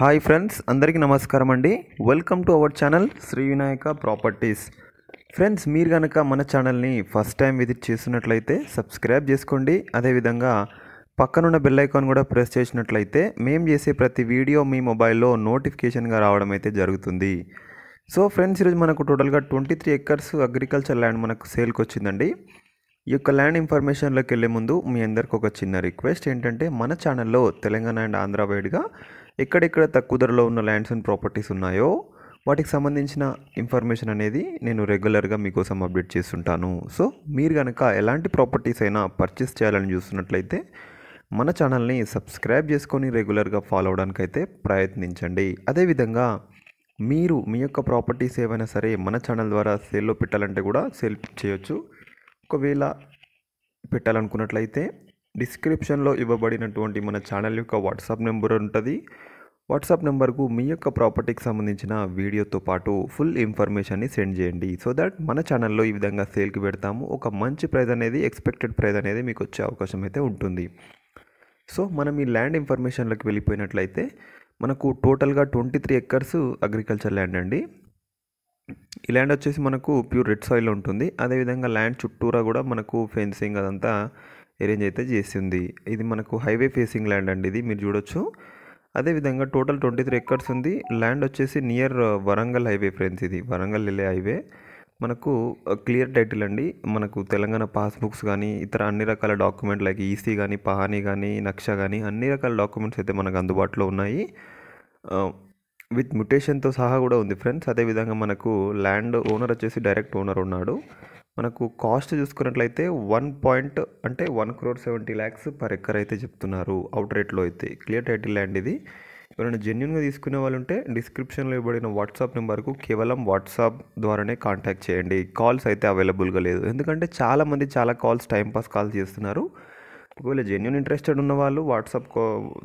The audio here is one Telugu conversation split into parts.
హాయ్ ఫ్రెండ్స్ అందరికీ నమస్కారం అండి welcome to our channel Shri Vinayaka properties friends మీరు కనుక మన ఛానల్ని ఫస్ట్ టైం విజిట్ చేస్తున్నట్లయితే సబ్స్క్రైబ్ చేసుకోండి అదేవిధంగా పక్కనున్న బెల్ ఐకాన్ కూడా ప్రెస్ చేసినట్లయితే మేము చేసే ప్రతి వీడియో మీ మొబైల్లో నోటిఫికేషన్గా రావడం అయితే జరుగుతుంది సో ఫ్రెండ్స్ ఈరోజు మనకు టోటల్గా twenty three acres agriculture land మనకు సేల్కి వచ్చిందండి ఈ యొక్క ల్యాండ్ ఇన్ఫర్మేషన్లోకి వెళ్ళే ముందు మీ అందరికి ఒక చిన్న రిక్వెస్ట్ ఏంటంటే మన ఛానల్లో తెలంగాణ అండ్ ఆంధ్ర వైడ్గా ఎక్కడెక్కడ తక్కువ ధరలో ఉన్న ల్యాండ్స్ అండ్ ప్రాపర్టీస్ ఉన్నాయో వాటికి సంబంధించిన ఇన్ఫర్మేషన్ అనేది నేను రెగ్యులర్గా మీకోసం అప్డేట్ చేస్తుంటాను సో మీరు కనుక ఎలాంటి ప్రాపర్టీస్ అయినా పర్చేస్ చేయాలని చూస్తున్నట్లయితే మన ఛానల్ని సబ్స్క్రైబ్ చేసుకొని రెగ్యులర్గా ఫాలో అవడానికైతే ప్రయత్నించండి అదేవిధంగా మీరు మీ యొక్క ప్రాపర్టీస్ ఏవైనా సరే మన ఛానల్ ద్వారా సేల్లో పెట్టాలంటే కూడా సేల్ చేయొచ్చు ఒకవేళ పెట్టాలనుకున్నట్లయితే డిస్క్రిప్షన్లో ఇవ్వబడినటువంటి మన ఛానల్ యొక్క వాట్సాప్ నెంబర్ ఉంటుంది వాట్సాప్ నెంబర్కు మీ యొక్క ప్రాపర్టీకి సంబంధించిన వీడియోతో పాటు ఫుల్ ఇన్ఫర్మేషన్ని సెండ్ చేయండి సో దట్ మన ఛానల్లో ఈ విధంగా సేల్కి పెడతాము ఒక మంచి ప్రైజ్ అనేది ఎక్స్పెక్టెడ్ ప్రైజ్ అనేది మీకు వచ్చే అవకాశం అయితే ఉంటుంది సో మనం ఈ ల్యాండ్ ఇన్ఫర్మేషన్లోకి వెళ్ళిపోయినట్లయితే మనకు టోటల్గా twenty three acres agriculture land అండి ఈ ల్యాండ్ వచ్చేసి మనకు ప్యూర్ రెడ్ సాయిల్ ఉంటుంది అదేవిధంగా ల్యాండ్ చుట్టూరా కూడా మనకు ఫెన్సింగ్ అదంతా అరేంజ్ అయితే చేసింది ఇది మనకు హైవే ఫేసింగ్ ల్యాండ్ అండి ఇది మీరు చూడొచ్చు అదేవిధంగా టోటల్ ట్వంటీ త్రీ ఎకర్స్ ఉంది ల్యాండ్ వచ్చేసి near uh, Warangal highway friends ఇది వరంగల్ వెళ్ళే హైవే మనకు క్లియర్ uh, టైటిల్ అండి మనకు తెలంగాణ పాస్బుక్స్ కానీ ఇతర అన్ని రకాల డాక్యుమెంట్ లైక్ ఈసీ కానీ పహానీ కానీ నక్ష కానీ అన్ని రకాల డాక్యుమెంట్స్ అయితే మనకు అందుబాటులో ఉన్నాయి విత్ uh, మ్యుటేషన్తో సహా కూడా ఉంది ఫ్రెండ్స్ అదేవిధంగా మనకు ల్యాండ్ ఓనర్ వచ్చేసి డైరెక్ట్ ఓనర్ ఉన్నాడు మనకు కాస్ట్ చూసుకున్నట్లయితే వన్ పాయింట్ అంటే one crore seventy lakhs per acre అయితే చెప్తున్నారు అవుట్ రేట్లో అయితే క్లియర్ టైటిల్ ల్యాండ్ ఇది ఎవరైనా జెన్యున్గా తీసుకునే వాళ్ళు ఉంటే డిస్క్రిప్షన్లో ఇవ్వబడిన వాట్సాప్ నెంబర్కు కేవలం వాట్సాప్ ద్వారానే కాంటాక్ట్ చేయండి కాల్స్ అయితే అవైలబుల్గా లేదు ఎందుకంటే చాలామంది చాలా కాల్స్ టైంపాస్ కాల్ చేస్తున్నారు ఒకవేళ జెన్యున్ ఇంట్రెస్టెడ్ ఉన్న వాళ్ళు వాట్సాప్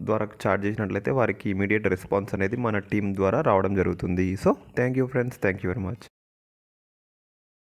ద్వారా చార్జ్ చేసినట్లయితే వారికి ఇమీడియట్ రెస్పాన్స్ అనేది మన టీం ద్వారా రావడం జరుగుతుంది so thank you friends thank you very much